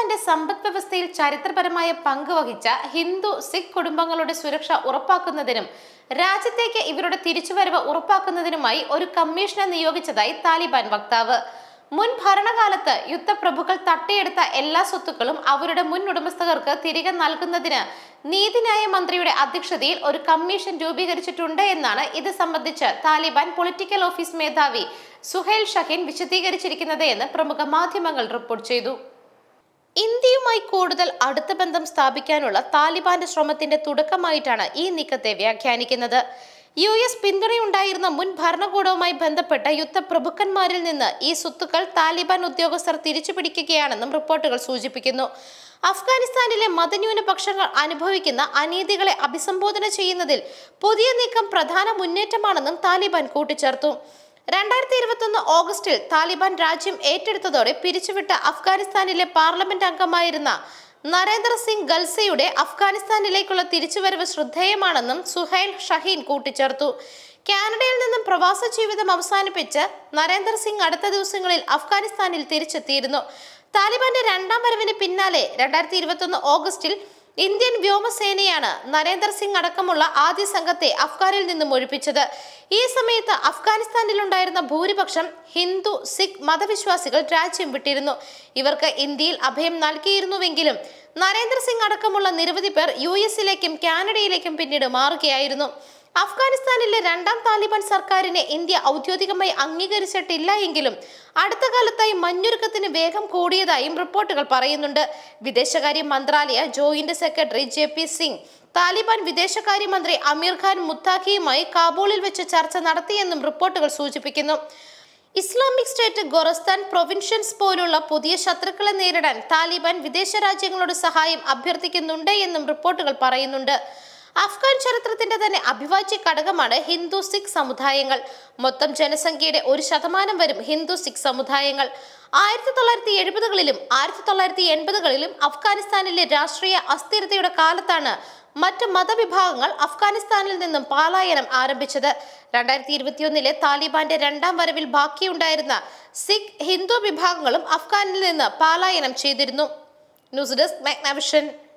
പാകിസ്ഥാന്റെ സമ്പദ് വ്യവസ്ഥയിൽ ചരിത്രപരമായ പങ്ക് വഹിച്ച ഹിന്ദു സിഖ് കുടുംബങ്ങളുടെ സുരക്ഷ ഉറപ്പാക്കുന്നതിനും രാജ്യത്തേക്ക് ഇവരുടെ തിരിച്ചുവരവ് ഉറപ്പാക്കുന്നതിനുമായി ഒരു കമ്മീഷനെ നിയോഗിച്ചതായി താലിബാൻ വക്താവ് മുൻ ഭരണകാലത്ത് യുദ്ധപ്രഭുക്കൾ തട്ടിയെടുത്ത എല്ലാ സ്വത്തുക്കളും അവരുടെ മുൻ ഉടമസ്ഥകർക്ക് തിരികെ നൽകുന്നതിന് നീതിന്യായ മന്ത്രിയുടെ അധ്യക്ഷതയിൽ ഒരു കമ്മീഷൻ രൂപീകരിച്ചിട്ടുണ്ട് എന്നാണ് ഇത് സംബന്ധിച്ച് താലിബാൻ പൊളിറ്റിക്കൽ ഓഫീസ് മേധാവി സുഹേൽ ഷഹീൻ വിശദീകരിച്ചിരിക്കുന്നത് എന്ന് പ്രമുഖ മാധ്യമങ്ങൾ റിപ്പോർട്ട് ചെയ്തു ഇന്ത്യയുമായി കൂടുതൽ അടുത്ത ബന്ധം സ്ഥാപിക്കാനുള്ള താലിബാന്റെ ശ്രമത്തിന്റെ തുടക്കമായിട്ടാണ് ഈ നീക്കത്തെ വ്യാഖ്യാനിക്കുന്നത് യു എസ് പിന്തുണയുണ്ടായിരുന്ന മുൻ ഭരണകൂടവുമായി ബന്ധപ്പെട്ട യുദ്ധപ്രഭുക്കന്മാരിൽ നിന്ന് ഈ സ്വത്തുക്കൾ താലിബാൻ ഉദ്യോഗസ്ഥർ തിരിച്ചുപിടിക്കുകയാണെന്നും റിപ്പോർട്ടുകൾ സൂചിപ്പിക്കുന്നു അഫ്ഗാനിസ്ഥാനിലെ മതന്യൂനപക്ഷങ്ങൾ അനുഭവിക്കുന്ന അനീതികളെ അഭിസംബോധന ചെയ്യുന്നതിൽ പുതിയ നീക്കം പ്രധാന മുന്നേറ്റമാണെന്നും താലിബാൻ കൂട്ടിച്ചേർത്തു രണ്ടായിരത്തി ഇരുപത്തൊന്ന് ഓഗസ്റ്റിൽ താലിബാൻ രാജ്യം ഏറ്റെടുത്തതോടെ പിരിച്ചുവിട്ട അഫ്ഗാനിസ്ഥാനിലെ പാർലമെന്റ് അംഗമായിരുന്ന നരേന്ദ്ര സിംഗ് ഗൽസയുടെ അഫ്ഗാനിസ്ഥാനിലേക്കുള്ള തിരിച്ചുവരവ് ശ്രദ്ധേയമാണെന്നും സുഹൈൽ ഷഹീൻ കൂട്ടിച്ചേർത്തു കാനഡയിൽ നിന്നും പ്രവാസ ജീവിതം അവസാനിപ്പിച്ച് നരേന്ദ്ര സിംഗ് അടുത്ത ദിവസങ്ങളിൽ അഫ്ഗാനിസ്ഥാനിൽ തിരിച്ചെത്തിയിരുന്നു താലിബാന്റെ രണ്ടാം വരവിന് പിന്നാലെ രണ്ടായിരത്തി ഓഗസ്റ്റിൽ ഇന്ത്യൻ വ്യോമസേനയാണ് നരേന്ദ്രസിംഗ് സിംഗ് അടക്കമുള്ള ആദ്യ സംഘത്തെ അഫ്ഗാനിൽ നിന്നും ഒഴിപ്പിച്ചത് ഈ സമയത്ത് അഫ്ഗാനിസ്ഥാനിലുണ്ടായിരുന്ന ഭൂരിപക്ഷം ഹിന്ദു സിഖ് മതവിശ്വാസികൾ രാജ്യം വിട്ടിരുന്നു ഇവർക്ക് ഇന്ത്യയിൽ അഭയം നൽകിയിരുന്നുവെങ്കിലും നരേന്ദ്രസിംഗ് സിംഗ് അടക്കമുള്ള നിരവധി പേർ യു എസിലേക്കും കാനഡയിലേക്കും പിന്നീട് മാറുകയായിരുന്നു അഫ്ഗാനിസ്ഥാനിലെ രണ്ടാം താലിബാൻ സർക്കാരിനെ ഇന്ത്യ ഔദ്യോഗികമായി അംഗീകരിച്ചിട്ടില്ല എങ്കിലും അടുത്ത കാലത്തായി മഞ്ഞുരുക്കത്തിന് വേഗം കൂടിയതായും റിപ്പോർട്ടുകൾ പറയുന്നുണ്ട് വിദേശകാര്യ മന്ത്രാലയ joint secretary J P Singh Taliban വിദേശകാര്യമന്ത്രി അമീർ ഖാൻ മുത്താഖിയുമായി കാബൂളിൽ വെച്ച് ചർച്ച നടത്തിയെന്നും റിപ്പോർട്ടുകൾ സൂചിപ്പിക്കുന്നു ഇസ്ലാമിക് സ്റ്റേറ്റ് ഗൊറസ്താൻ പ്രൊവിൻഷ്യൻസ് പോലുള്ള പുതിയ ശത്രുക്കളെ നേരിടാൻ താലിബാൻ വിദേശ രാജ്യങ്ങളുടെ സഹായം അഭ്യർത്ഥിക്കുന്നുണ്ട് എന്നും റിപ്പോർട്ടുകൾ പറയുന്നുണ്ട് അഫ്ഗാൻ ചരിത്രത്തിന്റെ തന്നെ അഭിവാച്യ ഘടകമാണ് ഹിന്ദു സിഖ് സമുദായങ്ങൾ മൊത്തം ജനസംഖ്യയുടെ ഒരു ശതമാനം വരും ഹിന്ദു സിഖ് സമുദായങ്ങൾ ആയിരത്തി തൊള്ളായിരത്തി എഴുപതുകളിലും ആയിരത്തി തൊള്ളായിരത്തി എൺപതുകളിലും അഫ്ഗാനിസ്ഥാനിലെ രാഷ്ട്രീയ അസ്ഥിരതയുടെ കാലത്താണ് മറ്റ് മതവിഭാഗങ്ങൾ അഫ്ഗാനിസ്ഥാനിൽ നിന്നും പാലായനം ആരംഭിച്ചത് രണ്ടായിരത്തി ഇരുപത്തിയൊന്നിലെ താലിബാന്റെ രണ്ടാം വരവിൽ ബാക്കിയുണ്ടായിരുന്ന സിഖ് ഹിന്ദു വിഭാഗങ്ങളും അഫ്ഗാനിൽ നിന്ന് പാലായനം ചെയ്തിരുന്നു ന്യൂസ് ഡെസ്ക് മാഗ്നാവിഷൻ